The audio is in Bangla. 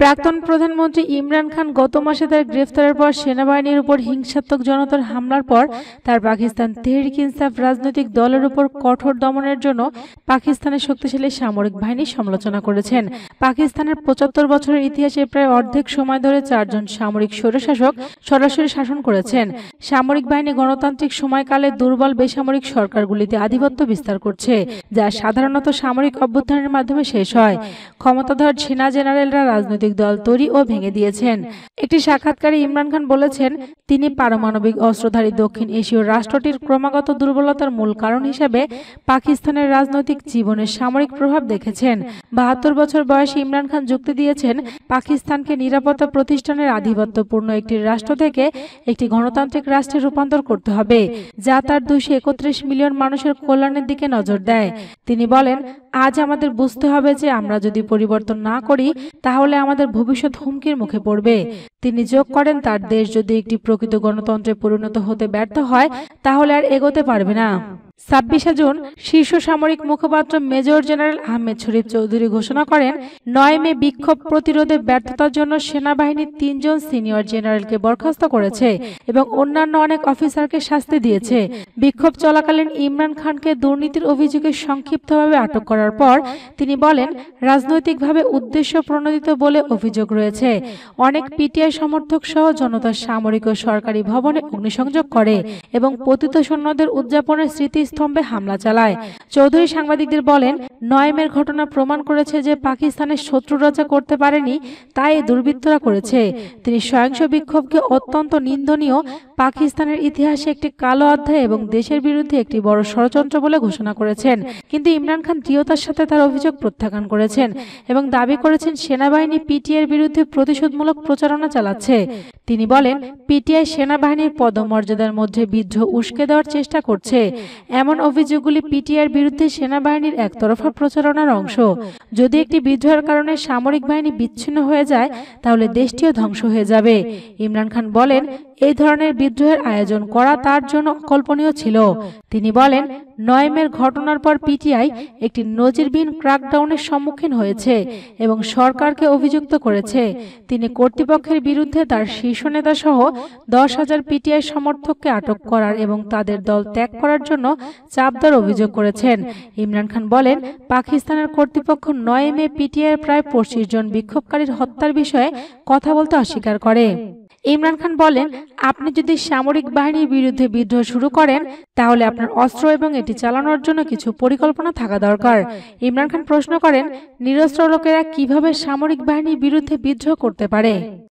প্রাক্তন প্রধানমন্ত্রী ইমরান খান গত মাসে তার গ্রেফতারের পর সেনাবাহিনীর উপর হিংসাত্মক জনতার হামলার পর তার পাকিস্তান তেহরিক ইনসাফ রাজনৈতিক দলের উপর কঠোর দমনের জন্য পাকিস্তানের শক্তিশালী সামরিক বাহিনী সমালোচনা করেছেন পাকিস্তানের পঁচাত্তর বছরের ইতিহাসে প্রায় অর্ধেক সময় ধরে চারজন সামরিক স্বৈরশাসক সরাসরি শাসন করেছেন সামরিক বাহিনী গণতান্ত্রিক সময়কালে দুর্বল বেসামরিক সরকারগুলিতে আধিপত্য বিস্তার করছে যা সাধারণত সামরিক অভ্যুত্থানের মাধ্যমে শেষ হয় ক্ষমতাধর সেনা জেনারেলরা রাজনৈতিক রাজনৈতিক দল তৈরি ও ভেঙে দিয়েছেন একটি সাক্ষাৎকারে ইমরান খান বলেছেন তিনি পারমাণবিক অস্ত্রধারী দক্ষিণ এশীয় রাষ্ট্রটির ক্রমাগত দুর্বলতার মূল কারণ হিসেবে পাকিস্তানের রাজনৈতিক জীবনের সামরিক প্রভাব দেখেছেন বাহাত্তর বছর বয়সে ইমরান খান যুক্তি দিয়েছেন পাকিস্তানকে নিরাপত্তা প্রতিষ্ঠানের আধিপত্যপূর্ণ একটি রাষ্ট্র থেকে একটি গণতান্ত্রিক রাষ্ট্রে রূপান্তর করতে হবে যা তার দুইশো মিলিয়ন মানুষের কল্যাণের দিকে নজর দেয় তিনি বলেন আজ আমাদের বুঝতে হবে যে আমরা যদি পরিবর্তন না করি তাহলে আমাদের ভবিষ্যৎ হুমকির মুখে পড়বে তিনি যোগ করেন তার দেশ যদি একটি প্রকৃত গণতন্ত্রে পরিণত হতে ব্যর্থ হয় তাহলে আর এগোতে পারবে না ছাব্বিশে জুন শীর্ষ সামরিক মুখপাত্র মেজর জেনারেল আহমেদ শরীফ চৌধুরী ঘোষণা করেন নয় মে বিক্ষোভ প্রতিরোধে ব্যর্থতার জন্য সেনাবাহিনী তিনজন সিনিয়র জেনারেলকে বরখাস্ত করেছে এবং অন্যান্য অনেক অফিসারকে শাস্তি দিয়েছে বিক্ষোভ চলাকালীন ইমরান খানকে দুর্নীতির অভিযোগে সংক্ষিপ্তভাবে আটক করার পর তিনি বলেন রাজনৈতিকভাবে উদ্দেশ্য প্রণোদিত বলে অভিযোগ রয়েছে অনেক পিটিআই সমর্থক সহ জনতার সামরিক ও সরকারি ভবনে অগ্নিসংযোগ করে এবং পতিত সৈন্যদের উদযাপনের স্মৃতিস্তম্ভে হামলা চালায় চৌধুরী সাংবাদিকদের বলেন নয়মের ঘটনা প্রমাণ করেছে যে পাকিস্তানের শত্রুরা যা করতে পারেনি তাই দুর্বৃত্তরা করেছে তিনি স্বয়ংস বিক্ষোভকে অত্যন্ত নিন্দনীয় পাকিস্তানের ইতিহাসে একটি কালো অধ্যায় এবং দেশের বিরুদ্ধে একটি বড় ষড়যন্ত্র বলে ঘোষণা করেছেন কিন্তু ইমরান খান দৃঢ়তার সাথে তার অভিযোগ প্রত্যাখ্যান করেছেন এবং দাবি করেছেন সেনাবাহিনী পিটিএর বিরুদ্ধে প্রতিশোধমূলক প্রচারণা চালাচ্ছে তিনি বলেন পিটিআই সেনাবাহিনীর পদমর্যাদার মধ্যে বিদ্রোহ উস্কে দেওয়ার চেষ্টা করছে এমন অভিযোগগুলি পিটিআইয়ের বিরুদ্ধে সেনাবাহিনীর একতরফা প্রচারণার অংশ যদি একটি বিদ্রোহের কারণে সামরিক বাহিনী বিচ্ছিন্ন হয়ে যায় তাহলে দেশটিও ধ্বংস হয়ে যাবে ইমরান খান বলেন এই ধরনের বিদ্রোহের আয়োজন করা তার জন্য অকল্পনীয় ছিল তিনি বলেন নয়মের ঘটনার পর পিটিআই একটি নজিরবিহীন ক্রাকডাউনের সম্মুখীন হয়েছে এবং সরকারকে অভিযুক্ত করেছে তিনি কর্তৃপক্ষের বিরুদ্ধে তার শীর্ষ নেতা সহ দশ হাজার পিটিআই সমর্থককে আটক করার এবং তাদের দল ত্যাগ করার জন্য চাপ দেওয়ার অভিযোগ করেছেন ইমরান খান বলেন পাকিস্তানের কর্তৃপক্ষ নয় মে পিটিআই প্রায় পঁচিশ জন বিক্ষোভকারীর হত্যার বিষয়ে কথা বলতে অস্বীকার করে ইমরান খান বলেন আপনি যদি সামরিক বাহিনীর বিরুদ্ধে বিদ্রোহ শুরু করেন তাহলে আপনার অস্ত্র এবং এটি চালানোর জন্য কিছু পরিকল্পনা থাকা দরকার ইমরান খান প্রশ্ন করেন নিরস্ত্র লোকেরা কিভাবে সামরিক বাহিনীর বিরুদ্ধে বিদ্রোহ করতে পারে